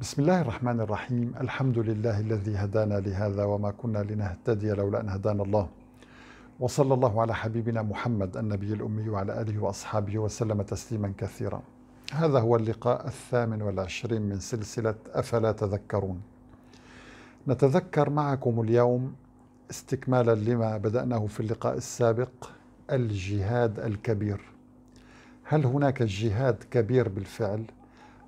بسم الله الرحمن الرحيم الحمد لله الذي هدانا لهذا وما كنا لنهتدي لولا أن هدانا الله وصلى الله على حبيبنا محمد النبي الأمي وعلى آله وأصحابه وسلم تسليما كثيرا هذا هو اللقاء الثامن والعشرين من سلسلة أفلا تذكرون نتذكر معكم اليوم استكمالا لما بدأناه في اللقاء السابق الجهاد الكبير هل هناك جهاد كبير بالفعل؟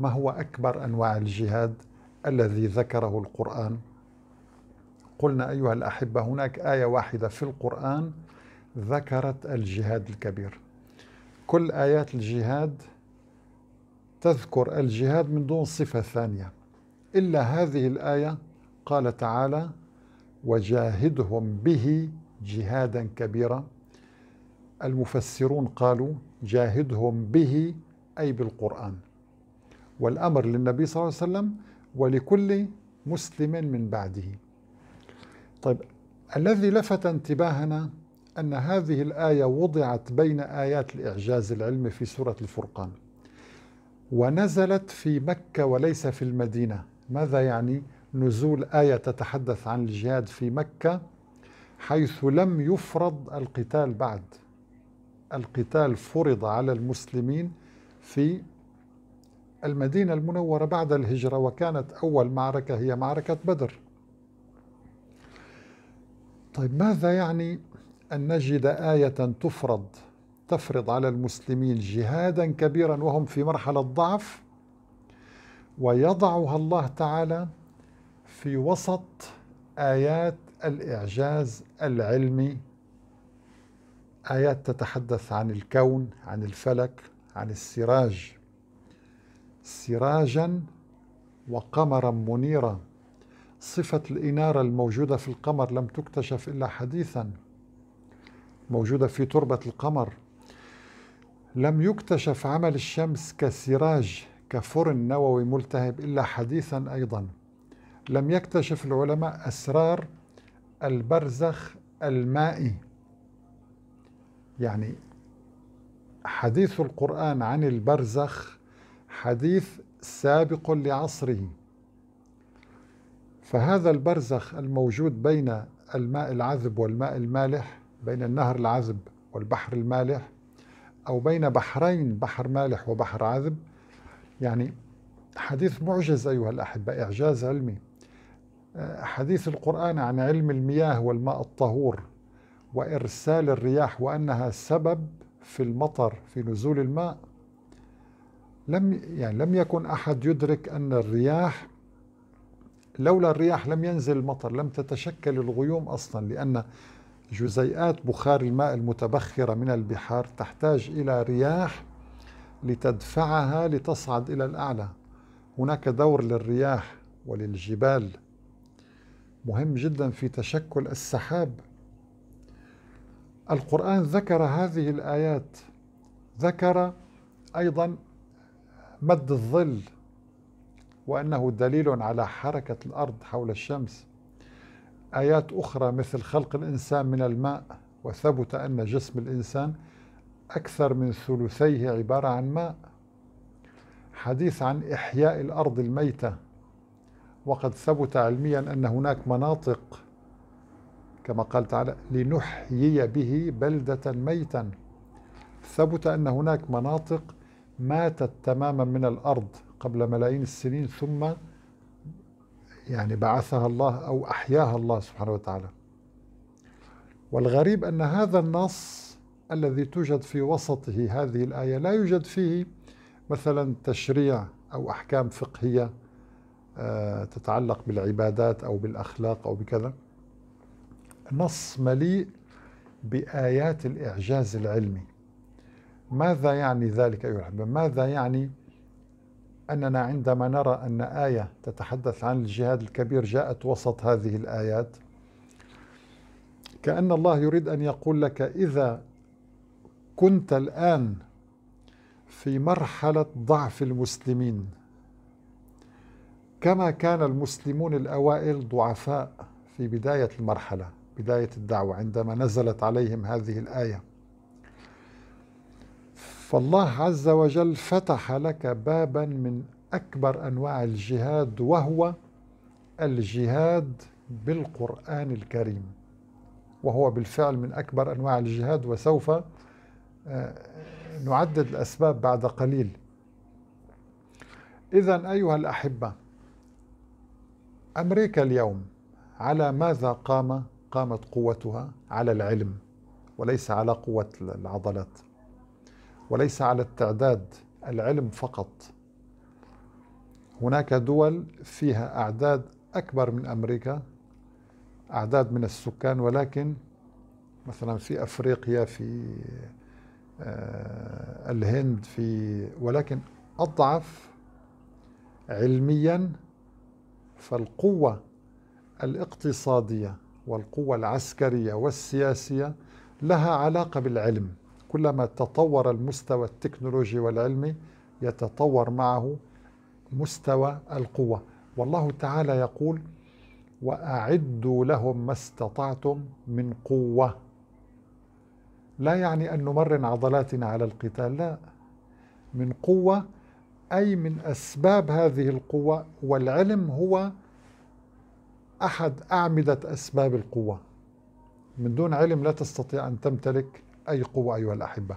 ما هو أكبر أنواع الجهاد الذي ذكره القرآن؟ قلنا أيها الأحبة هناك آية واحدة في القرآن ذكرت الجهاد الكبير كل آيات الجهاد تذكر الجهاد من دون صفة ثانية إلا هذه الآية قال تعالى وجاهدهم به جهادا كبيرا المفسرون قالوا جاهدهم به أي بالقرآن والأمر للنبي صلى الله عليه وسلم ولكل مسلم من بعده طيب الذي لفت انتباهنا أن هذه الآية وضعت بين آيات الإعجاز العلمي في سورة الفرقان ونزلت في مكة وليس في المدينة ماذا يعني نزول آية تتحدث عن الجهاد في مكة حيث لم يفرض القتال بعد القتال فرض على المسلمين في المدينة المنورة بعد الهجرة وكانت أول معركة هي معركة بدر طيب ماذا يعني أن نجد آية تفرض تفرض على المسلمين جهادا كبيرا وهم في مرحلة ضعف ويضعها الله تعالى في وسط آيات الإعجاز العلمي آيات تتحدث عن الكون عن الفلك عن السراج سراجا وقمرا منيرا صفة الإنارة الموجودة في القمر لم تكتشف إلا حديثا موجودة في تربة القمر لم يكتشف عمل الشمس كسراج كفرن نووي ملتهب إلا حديثا أيضا لم يكتشف العلماء أسرار البرزخ المائي يعني حديث القرآن عن البرزخ حديث سابق لعصره فهذا البرزخ الموجود بين الماء العذب والماء المالح بين النهر العذب والبحر المالح أو بين بحرين بحر مالح وبحر عذب يعني حديث معجز أيها الأحبة إعجاز علمي حديث القرآن عن علم المياه والماء الطهور وإرسال الرياح وأنها سبب في المطر في نزول الماء لم يعني لم يكن أحد يدرك أن الرياح لولا الرياح لم ينزل المطر لم تتشكل الغيوم أصلا لأن جزيئات بخار الماء المتبخرة من البحار تحتاج إلى رياح لتدفعها لتصعد إلى الأعلى هناك دور للرياح وللجبال مهم جدا في تشكل السحاب القرآن ذكر هذه الآيات ذكر أيضا مد الظل وأنه دليل على حركة الأرض حول الشمس آيات أخرى مثل خلق الإنسان من الماء وثبت أن جسم الإنسان أكثر من ثلثيه عبارة عن ماء حديث عن إحياء الأرض الميتة وقد ثبت علميا أن هناك مناطق كما قال تعالى لنحيي به بلدة ميتا ثبت أن هناك مناطق ماتت تماما من الأرض قبل ملايين السنين ثم يعني بعثها الله أو أحياها الله سبحانه وتعالى والغريب أن هذا النص الذي توجد في وسطه هذه الآية لا يوجد فيه مثلا تشريع أو أحكام فقهية آه، تتعلق بالعبادات أو بالأخلاق أو بكذا نص مليء بآيات الإعجاز العلمي ماذا يعني ذلك أيها الأحبة ماذا يعني أننا عندما نرى أن آية تتحدث عن الجهاد الكبير جاءت وسط هذه الآيات كأن الله يريد أن يقول لك إذا كنت الآن في مرحلة ضعف المسلمين كما كان المسلمون الأوائل ضعفاء في بداية المرحلة بداية الدعوة عندما نزلت عليهم هذه الآية فالله عز وجل فتح لك بابا من أكبر أنواع الجهاد وهو الجهاد بالقرآن الكريم وهو بالفعل من أكبر أنواع الجهاد وسوف آه، نعدد الأسباب بعد قليل إذا أيها الأحبة أمريكا اليوم على ماذا قام قامت قوتها على العلم وليس على قوة العضلات وليس على التعداد العلم فقط هناك دول فيها أعداد أكبر من أمريكا أعداد من السكان ولكن مثلا في أفريقيا في آه، الهند في ولكن أضعف علميا فالقوة الاقتصادية والقوة العسكرية والسياسية لها علاقة بالعلم كلما تطور المستوى التكنولوجي والعلمي يتطور معه مستوى القوة والله تعالى يقول وأعدوا لهم ما استطعتم من قوة لا يعني أن نمرن عضلاتنا على القتال لا من قوة أي من أسباب هذه القوة والعلم هو أحد أعمدة أسباب القوة من دون علم لا تستطيع أن تمتلك أي قوة أيها الأحبة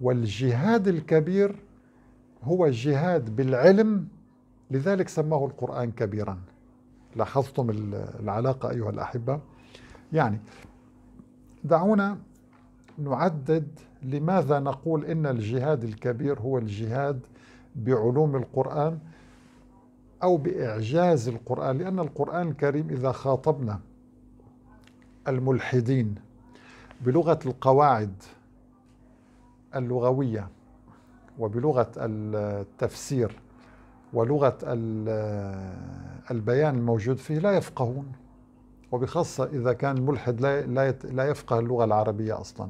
والجهاد الكبير هو الجهاد بالعلم لذلك سماه القرآن كبيرا لاحظتم العلاقة أيها الأحبة يعني دعونا نعدد لماذا نقول إن الجهاد الكبير هو الجهاد بعلوم القرآن أو بإعجاز القرآن لأن القرآن الكريم إذا خاطبنا الملحدين بلغة القواعد اللغوية وبلغة التفسير ولغة البيان الموجود فيه لا يفقهون وبخاصة إذا كان ملحد لا لا يفقه اللغة العربية أصلا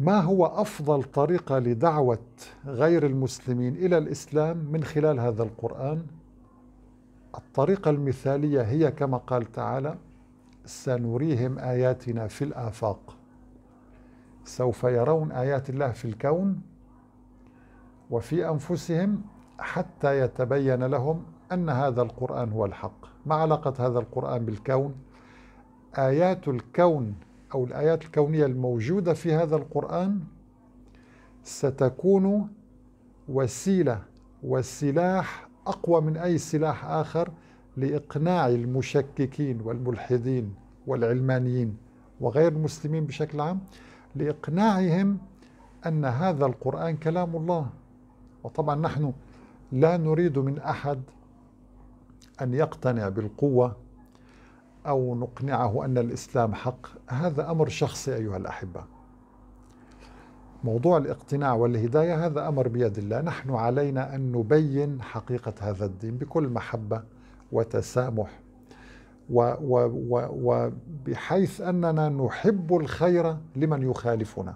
ما هو أفضل طريقة لدعوة غير المسلمين إلى الإسلام من خلال هذا القرآن الطريقة المثالية هي كما قال تعالى سنريهم آياتنا في الآفاق سوف يرون آيات الله في الكون وفي أنفسهم حتى يتبين لهم أن هذا القرآن هو الحق ما علاقة هذا القرآن بالكون؟ آيات الكون أو الآيات الكونية الموجودة في هذا القرآن ستكون وسيلة وسلاح أقوى من أي سلاح آخر لإقناع المشككين والملحدين والعلمانيين وغير المسلمين بشكل عام لإقناعهم أن هذا القرآن كلام الله وطبعا نحن لا نريد من أحد أن يقتنع بالقوة أو نقنعه أن الإسلام حق هذا أمر شخصي أيها الأحبة موضوع الاقتناع والهداية هذا أمر بيد الله نحن علينا أن نبين حقيقة هذا الدين بكل محبة وتسامح و وبحيث أننا نحب الخير لمن يخالفنا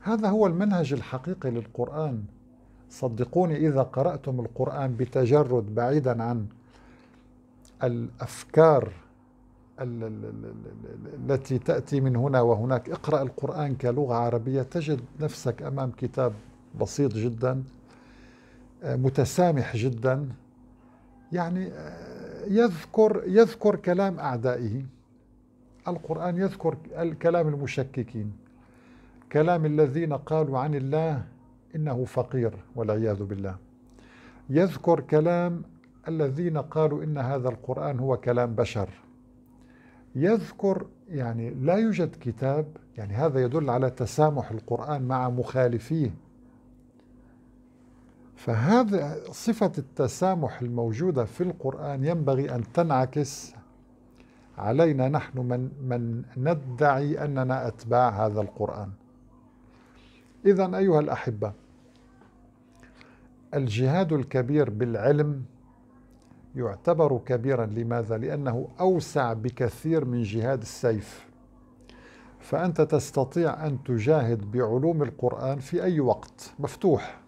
هذا هو المنهج الحقيقي للقرآن صدقوني إذا قرأتم القرآن بتجرد بعيدا عن الأفكار التي تأتي من هنا وهناك اقرأ القرآن كلغة عربية تجد نفسك أمام كتاب بسيط جدا آه، متسامح جدا يعني آه، يذكر يذكر كلام أعدائه القرآن يذكر كلام المشككين كلام الذين قالوا عن الله إنه فقير والعياذ بالله يذكر كلام الذين قالوا إن هذا القرآن هو كلام بشر يذكر يعني لا يوجد كتاب يعني هذا يدل على تسامح القرآن مع مخالفيه فهذا صفة التسامح الموجودة في القرآن ينبغي أن تنعكس علينا نحن من, من ندعي أننا أتباع هذا القرآن إذا أيها الأحبة الجهاد الكبير بالعلم يعتبر كبيرا لماذا؟ لأنه أوسع بكثير من جهاد السيف فأنت تستطيع أن تجاهد بعلوم القرآن في أي وقت مفتوح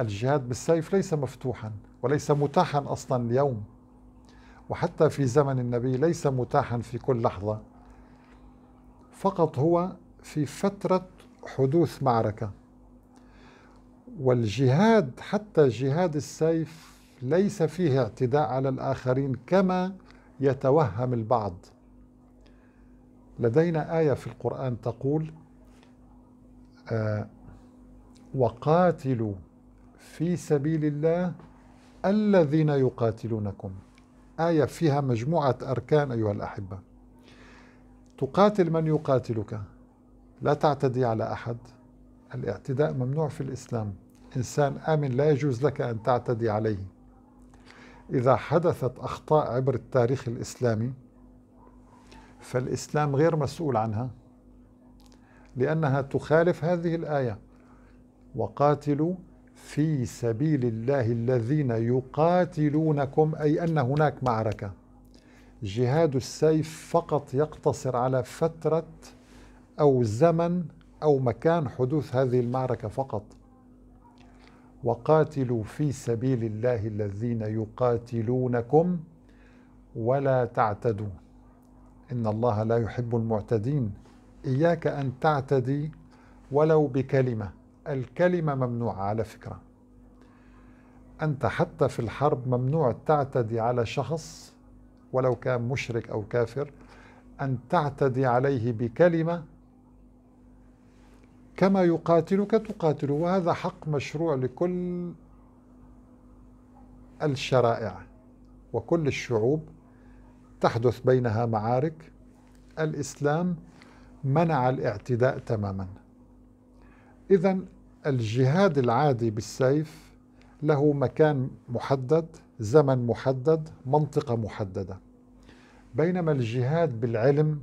الجهاد بالسيف ليس مفتوحا وليس متاحا أصلا اليوم وحتى في زمن النبي ليس متاحا في كل لحظة فقط هو في فترة حدوث معركة والجهاد حتى جهاد السيف ليس فيه اعتداء على الآخرين كما يتوهم البعض لدينا آية في القرآن تقول آه وقاتلوا في سبيل الله الذين يقاتلونكم آية فيها مجموعة أركان أيها الأحبة تقاتل من يقاتلك لا تعتدي على أحد الاعتداء ممنوع في الإسلام إنسان آمن لا يجوز لك أن تعتدي عليه إذا حدثت أخطاء عبر التاريخ الإسلامي فالإسلام غير مسؤول عنها لأنها تخالف هذه الآية وقاتلوا في سبيل الله الذين يقاتلونكم أي أن هناك معركة جهاد السيف فقط يقتصر على فترة أو زمن أو مكان حدوث هذه المعركة فقط وقاتلوا في سبيل الله الذين يقاتلونكم ولا تعتدوا إن الله لا يحب المعتدين إياك أن تعتدي ولو بكلمة الكلمة ممنوعة على فكرة أنت حتى في الحرب ممنوع تعتدي على شخص ولو كان مشرك أو كافر أن تعتدي عليه بكلمة كما يقاتلك تقاتله وهذا حق مشروع لكل الشرائع وكل الشعوب تحدث بينها معارك الإسلام منع الاعتداء تماما إذا الجهاد العادي بالسيف له مكان محدد زمن محدد منطقه محدده بينما الجهاد بالعلم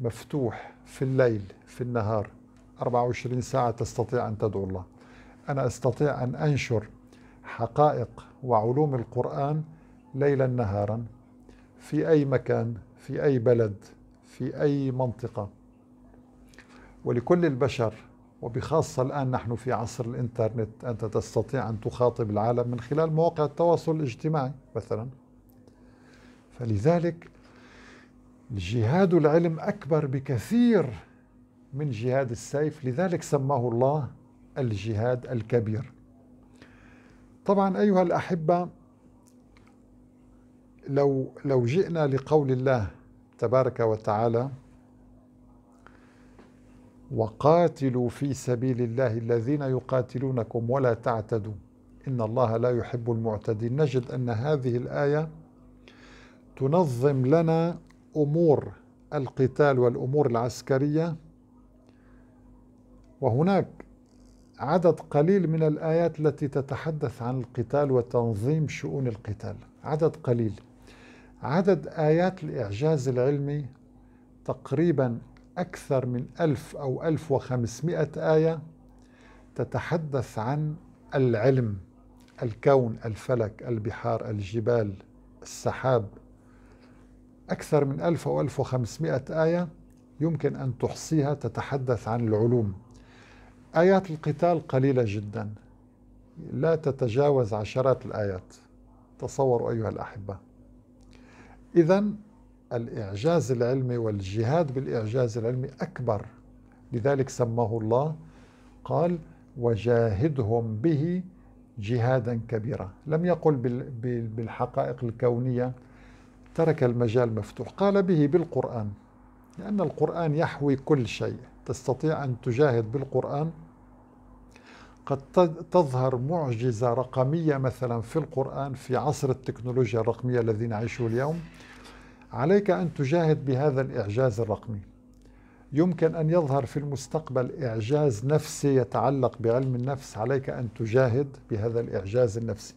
مفتوح في الليل في النهار 24 ساعه تستطيع ان تدعو الله انا استطيع ان انشر حقائق وعلوم القران ليلا نهارا في اي مكان في اي بلد في اي منطقه ولكل البشر وبخاصة الآن نحن في عصر الإنترنت أنت تستطيع أن تخاطب العالم من خلال مواقع التواصل الاجتماعي مثلا فلذلك الجهاد العلم أكبر بكثير من جهاد السيف لذلك سماه الله الجهاد الكبير طبعا أيها الأحبة لو لو جئنا لقول الله تبارك وتعالى وقاتلوا في سبيل الله الذين يقاتلونكم ولا تعتدوا إن الله لا يحب المعتدين نجد أن هذه الآية تنظم لنا أمور القتال والأمور العسكرية وهناك عدد قليل من الآيات التي تتحدث عن القتال وتنظيم شؤون القتال عدد قليل عدد آيات الإعجاز العلمي تقريبا أكثر من ألف أو ألف وخمسمائة آية تتحدث عن العلم الكون الفلك البحار الجبال السحاب أكثر من ألف أو ألف وخمسمائة آية يمكن أن تحصيها تتحدث عن العلوم آيات القتال قليلة جدا لا تتجاوز عشرات الآيات تصوروا أيها الأحبة إذا الإعجاز العلمي والجهاد بالإعجاز العلمي أكبر لذلك سماه الله قال وجاهدهم به جهادا كبيرا لم يقل بالحقائق الكونية ترك المجال مفتوح قال به بالقرآن لأن القرآن يحوي كل شيء تستطيع أن تجاهد بالقرآن قد تظهر معجزة رقمية مثلا في القرآن في عصر التكنولوجيا الرقمية الذي نعيشه اليوم عليك أن تجاهد بهذا الإعجاز الرقمي يمكن أن يظهر في المستقبل إعجاز نفسي يتعلق بعلم النفس عليك أن تجاهد بهذا الإعجاز النفسي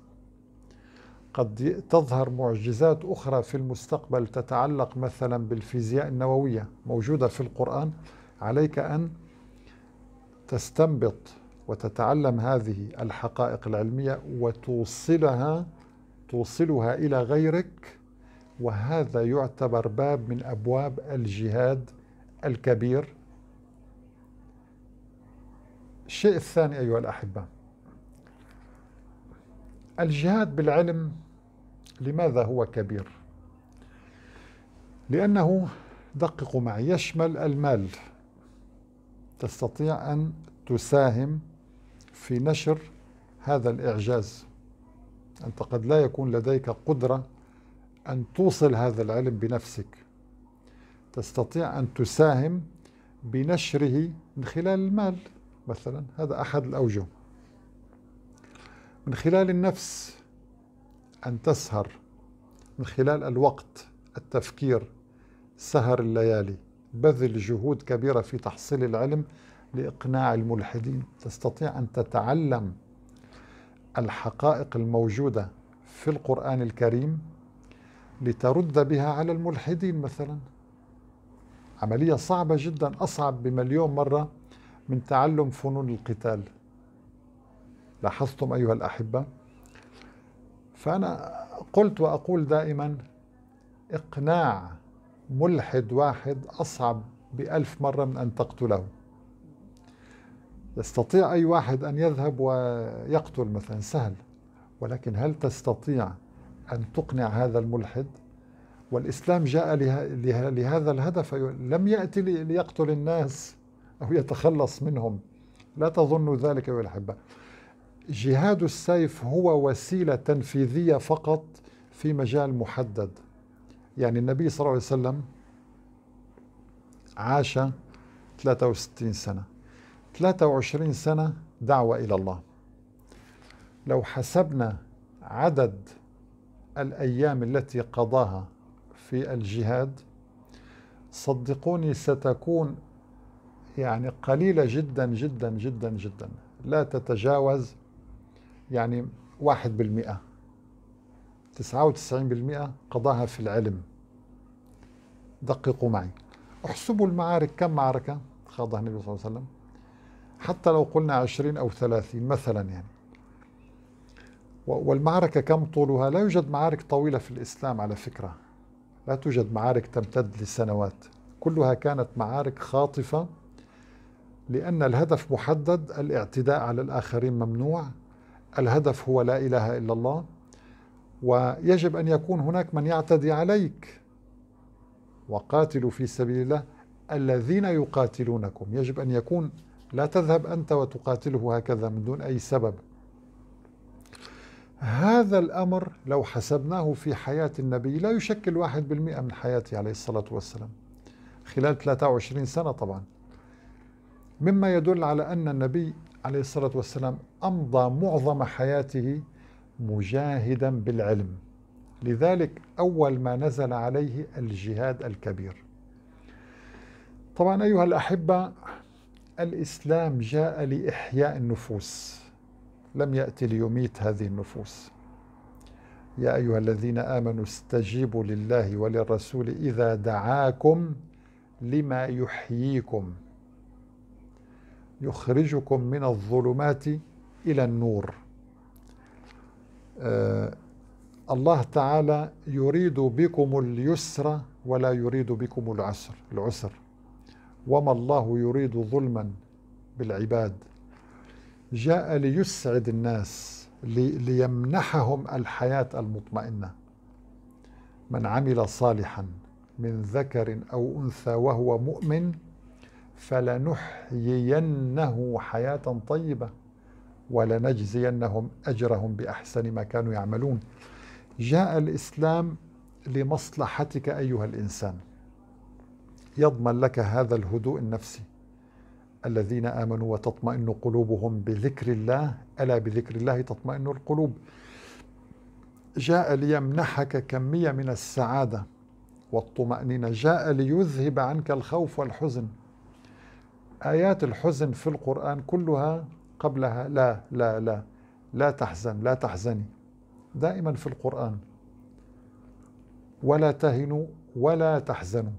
قد تظهر معجزات أخرى في المستقبل تتعلق مثلا بالفيزياء النووية موجودة في القرآن عليك أن تستنبط وتتعلم هذه الحقائق العلمية وتوصلها توصلها إلى غيرك وهذا يعتبر باب من ابواب الجهاد الكبير الشيء الثاني ايها الاحبه الجهاد بالعلم لماذا هو كبير لانه دققوا معي يشمل المال تستطيع ان تساهم في نشر هذا الاعجاز انت قد لا يكون لديك قدره أن توصل هذا العلم بنفسك تستطيع أن تساهم بنشره من خلال المال مثلا هذا أحد الأوجه من خلال النفس أن تسهر من خلال الوقت التفكير سهر الليالي بذل جهود كبيرة في تحصيل العلم لإقناع الملحدين تستطيع أن تتعلم الحقائق الموجودة في القرآن الكريم لترد بها على الملحدين مثلا عملية صعبة جدا أصعب بمليون مرة من تعلم فنون القتال لاحظتم أيها الأحبة فأنا قلت وأقول دائما إقناع ملحد واحد أصعب بألف مرة من أن تقتله يستطيع أي واحد أن يذهب ويقتل مثلا سهل ولكن هل تستطيع أن تقنع هذا الملحد والإسلام جاء لهذا الهدف أيوة، لم يأتي ليقتل الناس أو يتخلص منهم لا تظنوا ذلك أيها الأحبة جهاد السيف هو وسيلة تنفيذية فقط في مجال محدد يعني النبي صلى الله عليه وسلم عاش 63 سنة 23 سنة دعوة إلى الله لو حسبنا عدد الأيام التي قضاها في الجهاد صدقوني ستكون يعني قليلة جدا جدا جدا جدا لا تتجاوز يعني واحد بالمئة تسعة وتسعين بالمئة قضاها في العلم دققوا معي احسبوا المعارك كم معركة خاضها النبي صلى الله عليه وسلم حتى لو قلنا عشرين أو ثلاثين مثلا يعني والمعركة كم طولها؟ لا يوجد معارك طويلة في الإسلام على فكرة لا توجد معارك تمتد لسنوات كلها كانت معارك خاطفة لأن الهدف محدد الاعتداء على الآخرين ممنوع الهدف هو لا إله إلا الله ويجب أن يكون هناك من يعتدي عليك وقاتلوا في سبيل الله الذين يقاتلونكم يجب أن يكون لا تذهب أنت وتقاتله هكذا من دون أي سبب هذا الأمر لو حسبناه في حياة النبي لا يشكل واحد بالمئة من حياته عليه الصلاة والسلام خلال 23 سنة طبعا مما يدل على أن النبي عليه الصلاة والسلام أمضى معظم حياته مجاهدا بالعلم لذلك أول ما نزل عليه الجهاد الكبير طبعا أيها الأحبة الإسلام جاء لإحياء النفوس لم يأتي ليميت هذه النفوس يا أيها الذين آمنوا استجيبوا لله وللرسول إذا دعاكم لما يحييكم يخرجكم من الظلمات إلى النور آه الله تعالى يريد بكم اليسر ولا يريد بكم العسر العسر وما الله يريد ظلما بالعباد جاء ليسعد الناس ليمنحهم الحياة المطمئنة من عمل صالحا من ذكر أو أنثى وهو مؤمن فلنحيينه حياة طيبة ولنجزينهم أجرهم بأحسن ما كانوا يعملون جاء الإسلام لمصلحتك أيها الإنسان يضمن لك هذا الهدوء النفسي الذين امنوا وتطمئن قلوبهم بذكر الله الا بذكر الله تطمئن القلوب جاء ليمنحك كميه من السعاده والطمانينه جاء ليذهب عنك الخوف والحزن ايات الحزن في القران كلها قبلها لا لا لا لا تحزن لا تحزني دائما في القران ولا تهنوا ولا تحزنوا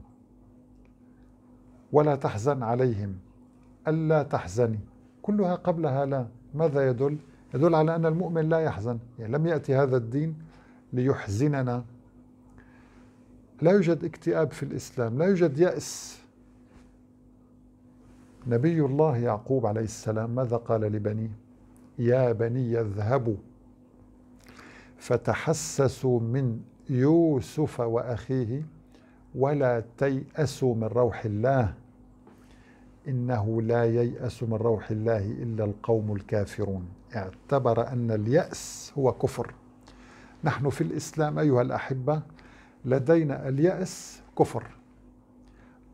ولا تحزن عليهم ألا تحزني كلها قبلها لا ماذا يدل؟ يدل على أن المؤمن لا يحزن يعني لم يأتي هذا الدين ليحزننا لا يوجد اكتئاب في الإسلام لا يوجد يأس نبي الله يعقوب عليه السلام ماذا قال لبنيه يا بني اذهبوا فتحسسوا من يوسف وأخيه ولا تيأسوا من روح الله إنه لا ييأس من روح الله إلا القوم الكافرون اعتبر أن اليأس هو كفر نحن في الإسلام أيها الأحبة لدينا اليأس كفر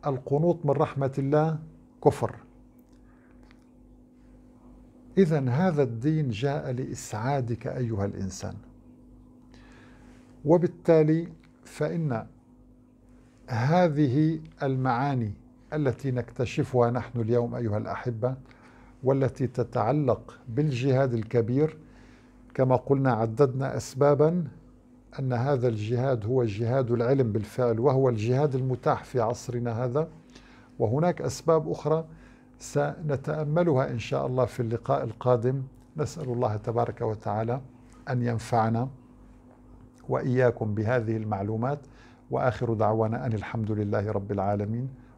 القنوط من رحمة الله كفر إذا هذا الدين جاء لإسعادك أيها الإنسان وبالتالي فإن هذه المعاني التي نكتشفها نحن اليوم ايها الاحبه والتي تتعلق بالجهاد الكبير كما قلنا عددنا اسبابا ان هذا الجهاد هو جهاد العلم بالفعل وهو الجهاد المتاح في عصرنا هذا وهناك اسباب اخرى سنتاملها ان شاء الله في اللقاء القادم نسال الله تبارك وتعالى ان ينفعنا واياكم بهذه المعلومات واخر دعوانا ان الحمد لله رب العالمين